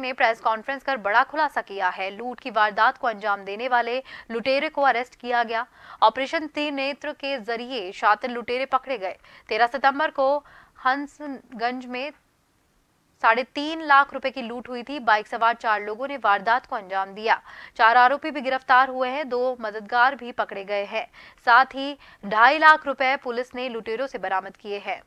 ने press conference कर बड़ा खुलासा किया है लूट की वारदात को अंजाम देने वाले लुटेरे को अरेस्ट किया गया ऑपरेशन तीन नेत्र के जरिए शातिर लुटेरे पकड़े गए तेरह सितंबर को हंसगंज में साढ़े तीन लाख रुपए की लूट हुई थी बाइक सवार चार लोगों ने वारदात को अंजाम दिया चार आरोपी भी गिरफ्तार हुए हैं दो मददगार भी पकड़े गए हैं साथ ही ढाई लाख रुपए पुलिस ने लुटेरों से बरामद किए हैं